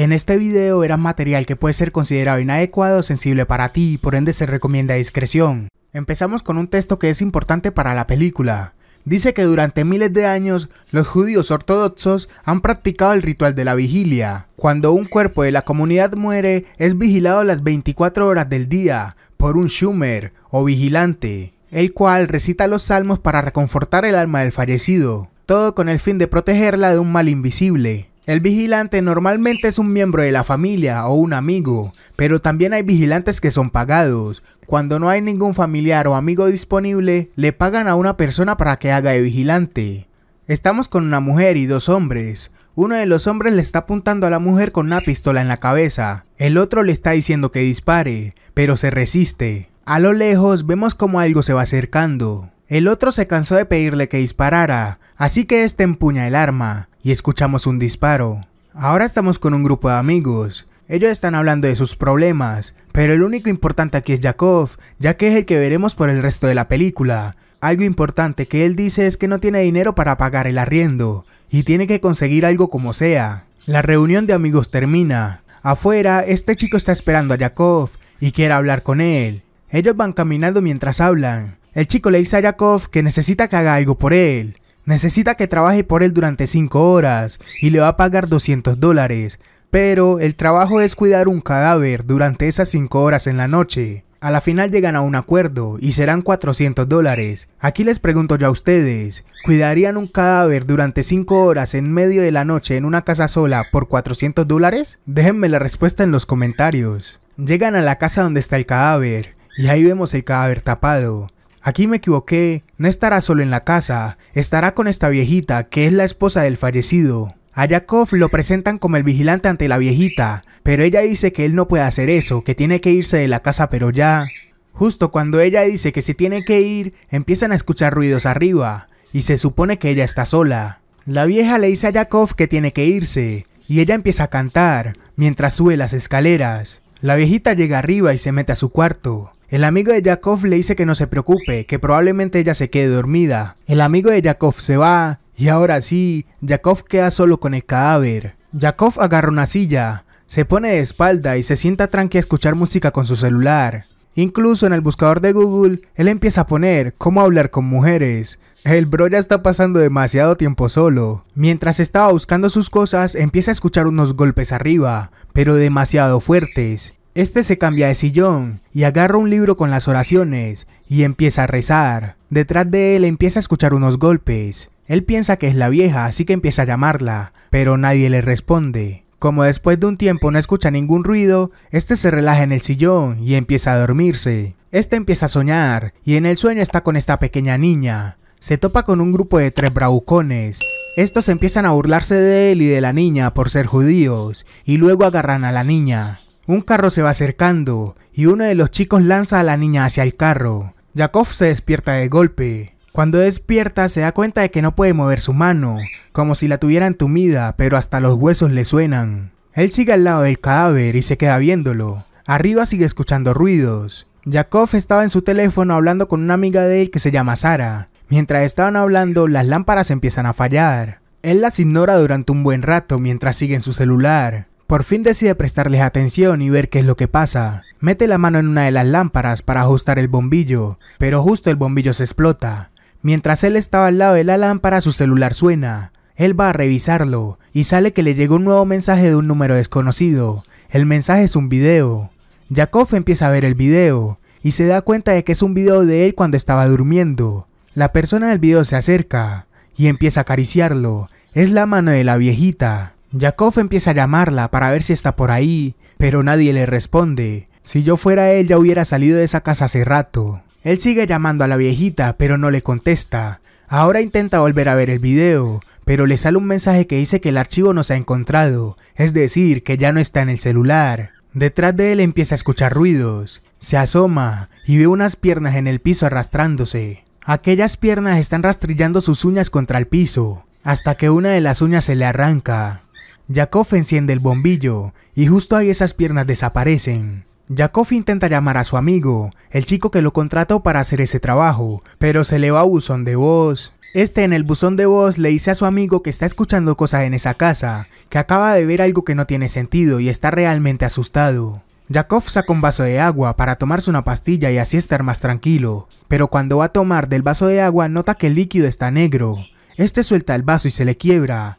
En este video era material que puede ser considerado inadecuado o sensible para ti por ende se recomienda discreción. Empezamos con un texto que es importante para la película. Dice que durante miles de años los judíos ortodoxos han practicado el ritual de la vigilia. Cuando un cuerpo de la comunidad muere, es vigilado las 24 horas del día por un Schumer o vigilante, el cual recita los salmos para reconfortar el alma del fallecido, todo con el fin de protegerla de un mal invisible. El vigilante normalmente es un miembro de la familia o un amigo, pero también hay vigilantes que son pagados. Cuando no hay ningún familiar o amigo disponible, le pagan a una persona para que haga de vigilante. Estamos con una mujer y dos hombres. Uno de los hombres le está apuntando a la mujer con una pistola en la cabeza. El otro le está diciendo que dispare, pero se resiste. A lo lejos vemos como algo se va acercando. El otro se cansó de pedirle que disparara, así que este empuña el arma y escuchamos un disparo. Ahora estamos con un grupo de amigos. Ellos están hablando de sus problemas, pero el único importante aquí es Yakov, ya que es el que veremos por el resto de la película. Algo importante que él dice es que no tiene dinero para pagar el arriendo, y tiene que conseguir algo como sea. La reunión de amigos termina. Afuera, este chico está esperando a Yakov y quiere hablar con él. Ellos van caminando mientras hablan. El chico le dice a Yakov que necesita que haga algo por él, Necesita que trabaje por él durante 5 horas y le va a pagar 200 dólares, pero el trabajo es cuidar un cadáver durante esas 5 horas en la noche. A la final llegan a un acuerdo y serán 400 dólares. Aquí les pregunto yo a ustedes, ¿cuidarían un cadáver durante 5 horas en medio de la noche en una casa sola por 400 dólares? Déjenme la respuesta en los comentarios. Llegan a la casa donde está el cadáver y ahí vemos el cadáver tapado. Aquí me equivoqué, no estará solo en la casa, estará con esta viejita que es la esposa del fallecido. A Yakov lo presentan como el vigilante ante la viejita, pero ella dice que él no puede hacer eso, que tiene que irse de la casa pero ya. Justo cuando ella dice que se tiene que ir, empiezan a escuchar ruidos arriba, y se supone que ella está sola. La vieja le dice a Yakov que tiene que irse, y ella empieza a cantar, mientras sube las escaleras. La viejita llega arriba y se mete a su cuarto. El amigo de Yakov le dice que no se preocupe, que probablemente ella se quede dormida. El amigo de Yakov se va, y ahora sí, Yakov queda solo con el cadáver. Yakov agarra una silla, se pone de espalda y se sienta tranqui a escuchar música con su celular. Incluso en el buscador de Google, él empieza a poner cómo hablar con mujeres. El bro ya está pasando demasiado tiempo solo. Mientras estaba buscando sus cosas, empieza a escuchar unos golpes arriba, pero demasiado fuertes. Este se cambia de sillón y agarra un libro con las oraciones y empieza a rezar. Detrás de él empieza a escuchar unos golpes. Él piensa que es la vieja, así que empieza a llamarla, pero nadie le responde. Como después de un tiempo no escucha ningún ruido, este se relaja en el sillón y empieza a dormirse. Este empieza a soñar y en el sueño está con esta pequeña niña. Se topa con un grupo de tres braucones. Estos empiezan a burlarse de él y de la niña por ser judíos y luego agarran a la niña. Un carro se va acercando y uno de los chicos lanza a la niña hacia el carro. Yakov se despierta de golpe. Cuando despierta se da cuenta de que no puede mover su mano, como si la tuviera entumida, pero hasta los huesos le suenan. Él sigue al lado del cadáver y se queda viéndolo. Arriba sigue escuchando ruidos. Yakov estaba en su teléfono hablando con una amiga de él que se llama Sara. Mientras estaban hablando, las lámparas empiezan a fallar. Él las ignora durante un buen rato mientras sigue en su celular. Por fin decide prestarles atención y ver qué es lo que pasa. Mete la mano en una de las lámparas para ajustar el bombillo, pero justo el bombillo se explota. Mientras él estaba al lado de la lámpara su celular suena. Él va a revisarlo y sale que le llegó un nuevo mensaje de un número desconocido. El mensaje es un video. Yakov empieza a ver el video y se da cuenta de que es un video de él cuando estaba durmiendo. La persona del video se acerca y empieza a acariciarlo. Es la mano de la viejita. Yakov empieza a llamarla para ver si está por ahí, pero nadie le responde. Si yo fuera él ya hubiera salido de esa casa hace rato. Él sigue llamando a la viejita, pero no le contesta. Ahora intenta volver a ver el video, pero le sale un mensaje que dice que el archivo no se ha encontrado, es decir, que ya no está en el celular. Detrás de él empieza a escuchar ruidos. Se asoma y ve unas piernas en el piso arrastrándose. Aquellas piernas están rastrillando sus uñas contra el piso, hasta que una de las uñas se le arranca. Yakov enciende el bombillo y justo ahí esas piernas desaparecen. Yakov intenta llamar a su amigo, el chico que lo contrató para hacer ese trabajo, pero se le va a buzón de voz. Este en el buzón de voz le dice a su amigo que está escuchando cosas en esa casa, que acaba de ver algo que no tiene sentido y está realmente asustado. Yakov saca un vaso de agua para tomarse una pastilla y así estar más tranquilo, pero cuando va a tomar del vaso de agua nota que el líquido está negro. Este suelta el vaso y se le quiebra.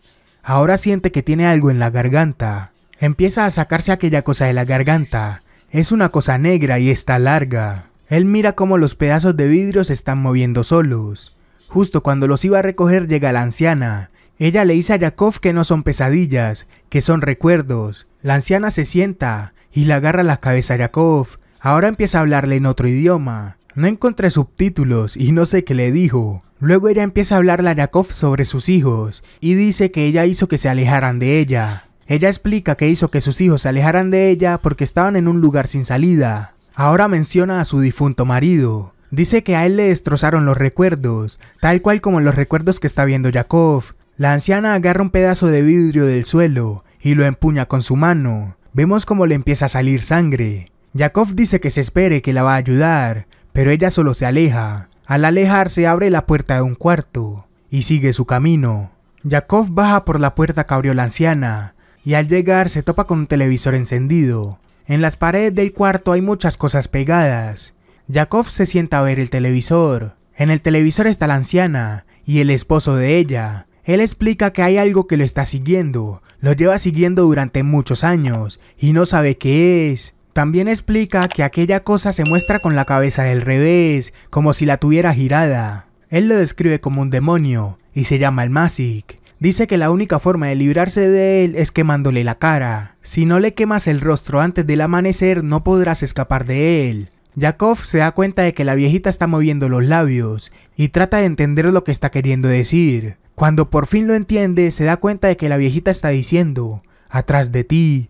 Ahora siente que tiene algo en la garganta. Empieza a sacarse aquella cosa de la garganta. Es una cosa negra y está larga. Él mira cómo los pedazos de vidrio se están moviendo solos. Justo cuando los iba a recoger llega la anciana. Ella le dice a Yakov que no son pesadillas, que son recuerdos. La anciana se sienta y le agarra la cabeza a Yakov. Ahora empieza a hablarle en otro idioma. No encontré subtítulos y no sé qué le dijo, Luego ella empieza a hablarle a Yakov sobre sus hijos y dice que ella hizo que se alejaran de ella. Ella explica que hizo que sus hijos se alejaran de ella porque estaban en un lugar sin salida. Ahora menciona a su difunto marido. Dice que a él le destrozaron los recuerdos, tal cual como los recuerdos que está viendo Yakov. La anciana agarra un pedazo de vidrio del suelo y lo empuña con su mano. Vemos cómo le empieza a salir sangre. Yakov dice que se espere que la va a ayudar, pero ella solo se aleja. Al alejarse abre la puerta de un cuarto y sigue su camino. Yakov baja por la puerta que abrió la anciana y al llegar se topa con un televisor encendido. En las paredes del cuarto hay muchas cosas pegadas. Yakov se sienta a ver el televisor. En el televisor está la anciana y el esposo de ella. Él explica que hay algo que lo está siguiendo, lo lleva siguiendo durante muchos años y no sabe qué es. También explica que aquella cosa se muestra con la cabeza del revés, como si la tuviera girada. Él lo describe como un demonio, y se llama el Masik. Dice que la única forma de librarse de él es quemándole la cara. Si no le quemas el rostro antes del amanecer no podrás escapar de él. Yakov se da cuenta de que la viejita está moviendo los labios y trata de entender lo que está queriendo decir. Cuando por fin lo entiende, se da cuenta de que la viejita está diciendo, atrás de ti.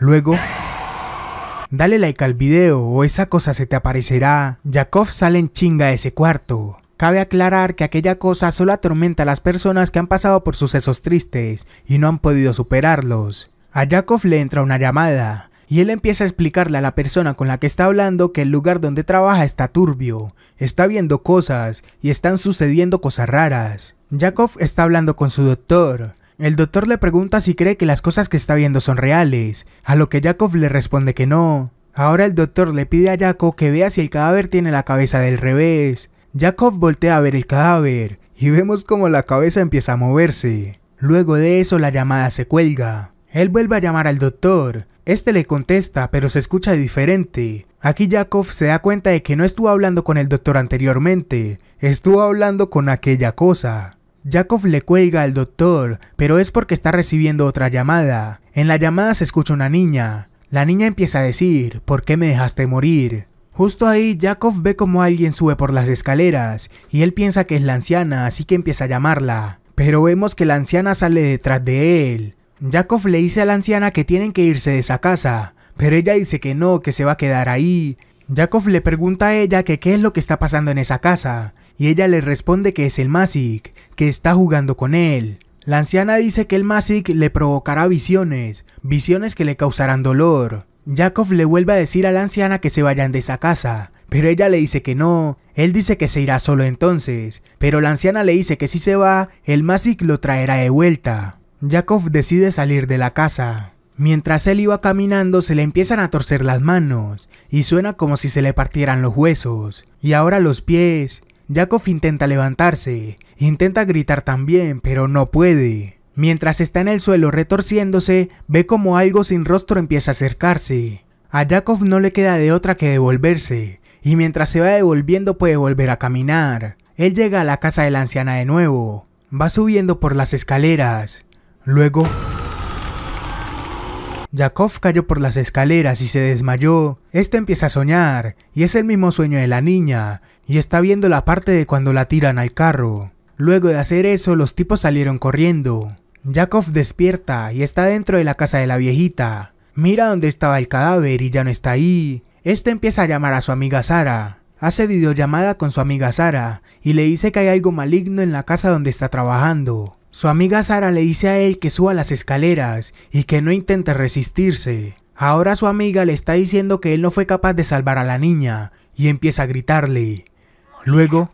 Luego, Dale like al video o esa cosa se te aparecerá. Yakov sale en chinga de ese cuarto. Cabe aclarar que aquella cosa solo atormenta a las personas que han pasado por sucesos tristes y no han podido superarlos. A Yakov le entra una llamada y él empieza a explicarle a la persona con la que está hablando que el lugar donde trabaja está turbio, está viendo cosas y están sucediendo cosas raras. Yakov está hablando con su doctor el doctor le pregunta si cree que las cosas que está viendo son reales, a lo que Jacob le responde que no. Ahora el doctor le pide a Jacob que vea si el cadáver tiene la cabeza del revés. Jacob voltea a ver el cadáver y vemos como la cabeza empieza a moverse. Luego de eso la llamada se cuelga. Él vuelve a llamar al doctor. Este le contesta, pero se escucha diferente. Aquí Yakov se da cuenta de que no estuvo hablando con el doctor anteriormente, estuvo hablando con aquella cosa. Jacob le cuelga al doctor, pero es porque está recibiendo otra llamada. En la llamada se escucha una niña. La niña empieza a decir, ¿por qué me dejaste morir? Justo ahí, Jacob ve como alguien sube por las escaleras, y él piensa que es la anciana, así que empieza a llamarla. Pero vemos que la anciana sale detrás de él. Jacob le dice a la anciana que tienen que irse de esa casa, pero ella dice que no, que se va a quedar ahí, Jakov le pregunta a ella que qué es lo que está pasando en esa casa, y ella le responde que es el Masik, que está jugando con él. La anciana dice que el Masik le provocará visiones, visiones que le causarán dolor. Jakov le vuelve a decir a la anciana que se vayan de esa casa, pero ella le dice que no, él dice que se irá solo entonces, pero la anciana le dice que si se va, el Masik lo traerá de vuelta. Jakov decide salir de la casa. Mientras él iba caminando se le empiezan a torcer las manos y suena como si se le partieran los huesos. Y ahora los pies. Yakov intenta levantarse, intenta gritar también, pero no puede. Mientras está en el suelo retorciéndose, ve como algo sin rostro empieza a acercarse. A Yakov no le queda de otra que devolverse, y mientras se va devolviendo puede volver a caminar. Él llega a la casa de la anciana de nuevo, va subiendo por las escaleras. Luego, Yakov cayó por las escaleras y se desmayó. Este empieza a soñar, y es el mismo sueño de la niña, y está viendo la parte de cuando la tiran al carro. Luego de hacer eso, los tipos salieron corriendo. Yakov despierta y está dentro de la casa de la viejita. Mira dónde estaba el cadáver y ya no está ahí. Este empieza a llamar a su amiga Sara. Hace videollamada con su amiga Sara y le dice que hay algo maligno en la casa donde está trabajando. Su amiga Sara le dice a él que suba las escaleras y que no intente resistirse. Ahora su amiga le está diciendo que él no fue capaz de salvar a la niña y empieza a gritarle. Luego,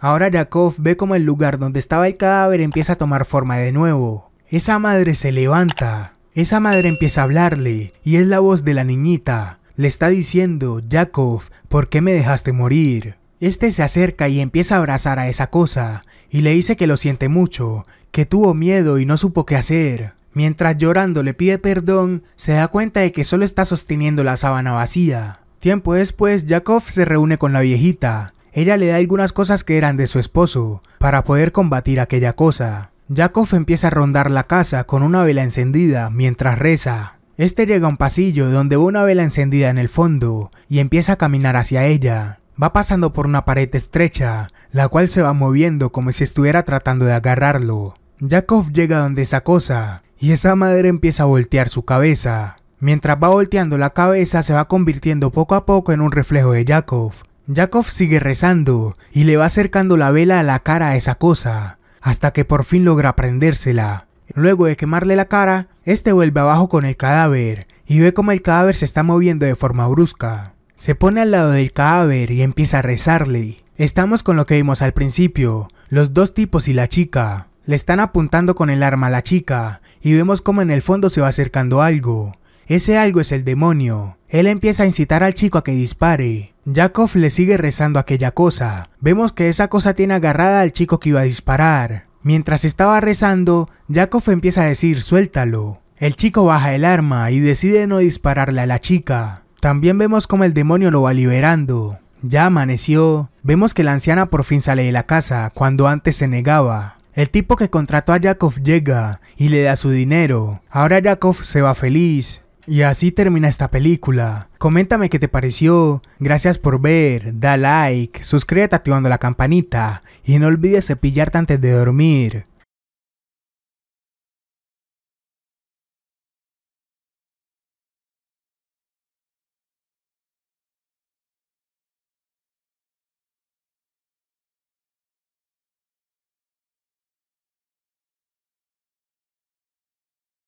ahora Yakov ve como el lugar donde estaba el cadáver empieza a tomar forma de nuevo. Esa madre se levanta, esa madre empieza a hablarle y es la voz de la niñita. Le está diciendo, Yakov, ¿por qué me dejaste morir? Este se acerca y empieza a abrazar a esa cosa, y le dice que lo siente mucho, que tuvo miedo y no supo qué hacer. Mientras llorando le pide perdón, se da cuenta de que solo está sosteniendo la sábana vacía. Tiempo después, Yakov se reúne con la viejita. Ella le da algunas cosas que eran de su esposo, para poder combatir aquella cosa. Yakov empieza a rondar la casa con una vela encendida mientras reza. Este llega a un pasillo donde ve una vela encendida en el fondo y empieza a caminar hacia ella. Va pasando por una pared estrecha, la cual se va moviendo como si estuviera tratando de agarrarlo. Jakov llega donde esa cosa, y esa madre empieza a voltear su cabeza. Mientras va volteando la cabeza se va convirtiendo poco a poco en un reflejo de Jakov. Jakov sigue rezando y le va acercando la vela a la cara a esa cosa, hasta que por fin logra prendérsela. Luego de quemarle la cara, este vuelve abajo con el cadáver y ve como el cadáver se está moviendo de forma brusca. Se pone al lado del cadáver y empieza a rezarle. Estamos con lo que vimos al principio, los dos tipos y la chica. Le están apuntando con el arma a la chica y vemos como en el fondo se va acercando algo. Ese algo es el demonio. Él empieza a incitar al chico a que dispare. Yakov le sigue rezando aquella cosa. Vemos que esa cosa tiene agarrada al chico que iba a disparar. Mientras estaba rezando, Yakov empieza a decir suéltalo. El chico baja el arma y decide no dispararle a la chica. También vemos como el demonio lo va liberando. Ya amaneció, vemos que la anciana por fin sale de la casa, cuando antes se negaba. El tipo que contrató a jakov llega y le da su dinero. Ahora Yakov se va feliz. Y así termina esta película. Coméntame qué te pareció. Gracias por ver, da like, suscríbete activando la campanita y no olvides cepillarte antes de dormir.